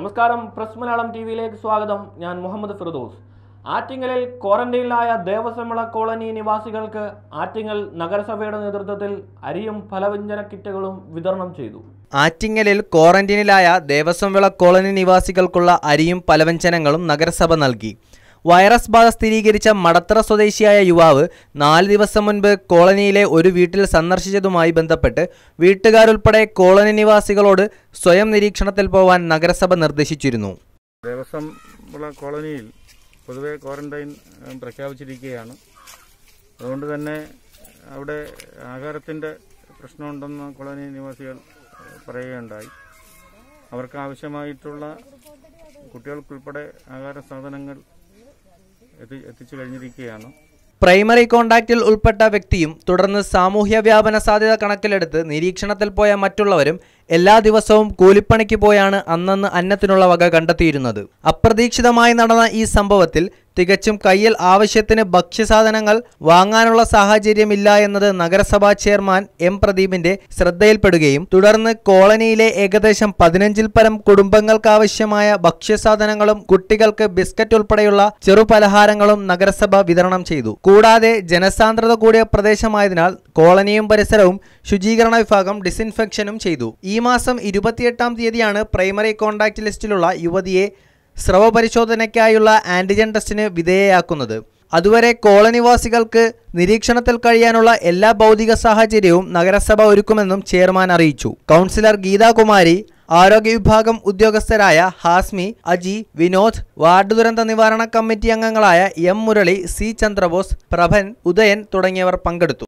നമസ്കാരം press Malayalam T വിയിലേക്ക് സ്വാഗതം ഞാൻ മുഹമ്മദ് ഫിറദോസ് ആറ്റിങ്ങലിൽ ക്വാറന്റൈനിലായ ദേവസ്വമുള കോളനി നിവാസികൾക്ക് ആറ്റിങ്ങൽ നഗരസഭയുടെ നേതൃത്വത്തിൽ അരിയും ഫലവ്യഞ്ജന കിറ്റുകളും വിതരണം ചെയ്തു ആറ്റിങ്ങലിൽ ക്വാറന്റീനിലായ ദേവസ്വം വിള കോളനി നിവാസികൾക്കുള്ള അരിയും പലവ്യഞ്ജനങ്ങളും നഗരസഭ നൽകി വൈറസ് ബാധ സ്ഥിരീകരിച്ച മടത്തറ സ്വദേശിയായ യുവാവ് നാല് ദിവസം മുൻപ് കോളനിയിലെ ഒരു വീട്ടിൽ സന്ദർശിച്ചതുമായി ബന്ധപ്പെട്ട് വീട്ടുകാരുൾപ്പെടെ കോളനി നിവാസികളോട് സ്വയം നിരീക്ഷണത്തിൽ പോവാൻ നഗരസഭ നിർദ്ദേശിച്ചിരുന്നു ദേവസ്വം കോളനിയിൽ പൊതുവെ ക്വാറന്റൈൻ പ്രഖ്യാപിച്ചിരിക്കുകയാണ് അതുകൊണ്ട് തന്നെ അവിടെ ആഹാരത്തിൻ്റെ പ്രശ്നമുണ്ടെന്ന് കോളനി നിവാസികൾ പറയുകയുണ്ടായി അവർക്ക് ആവശ്യമായിട്ടുള്ള കുട്ടികൾക്കുൾപ്പെടെ ആഹാര സാധനങ്ങൾ പ്രൈമറി കോണ്ടാക്റ്റിൽ ഉൾപ്പെട്ട വ്യക്തിയും തുടർന്ന് സാമൂഹ്യ വ്യാപന സാധ്യത കണക്കിലെടുത്ത് നിരീക്ഷണത്തിൽ പോയ മറ്റുള്ളവരും എല്ലാ ദിവസവും കൂലിപ്പണിക്ക് പോയാണ് അന്നന്ന് അന്നത്തിനുള്ള വക കണ്ടെത്തിയിരുന്നത് അപ്രതീക്ഷിതമായി നടന്ന ഈ സംഭവത്തിൽ തികച്ചും കയ്യിൽ ആവശ്യത്തിന് ഭക്ഷ്യസാധനങ്ങൾ വാങ്ങാനുള്ള സാഹചര്യമില്ല എന്നത് നഗരസഭാ ചെയർമാൻ എം പ്രദീപിന്റെ ശ്രദ്ധയിൽപ്പെടുകയും തുടർന്ന് കോളനിയിലെ ഏകദേശം പതിനഞ്ചിൽ പരം കുടുംബങ്ങൾക്കാവശ്യമായ ഭക്ഷ്യസാധനങ്ങളും കുട്ടികൾക്ക് ബിസ്ക്കറ്റ് ഉൾപ്പെടെയുള്ള ചെറുപലഹാരങ്ങളും നഗരസഭ വിതരണം ചെയ്തു കൂടാതെ ജനസാന്ദ്രത കൂടിയ പ്രദേശമായതിനാൽ കോളനിയും പരിസരവും ശുചീകരണ വിഭാഗം ഡിസിൻഫെക്ഷനും ചെയ്തു ഈ മാസം ഇരുപത്തിയെട്ടാം തീയതിയാണ് പ്രൈമറി കോൺടാക്ട് ലിസ്റ്റിലുള്ള യുവതിയെ സ്രവ പരിശോധനയ്ക്കായുള്ള ആൻറ്റിജൻ ടെസ്റ്റിന് വിധേയയാക്കുന്നത് അതുവരെ കോളനിവാസികൾക്ക് നിരീക്ഷണത്തിൽ കഴിയാനുള്ള എല്ലാ ഭൗതിക സാഹചര്യവും നഗരസഭ ഒരുക്കുമെന്നും ചെയർമാൻ അറിയിച്ചു കൗൺസിലർ ഗീതാകുമാരി ആരോഗ്യ വിഭാഗം ഉദ്യോഗസ്ഥരായ ഹാസ്മി അജി വിനോദ് വാർഡ് ദുരന്ത നിവാരണ കമ്മിറ്റി അംഗങ്ങളായ എം മുരളി സി ചന്ദ്രബോസ് പ്രഭൻ ഉദയൻ തുടങ്ങിയവർ പങ്കെടുത്തു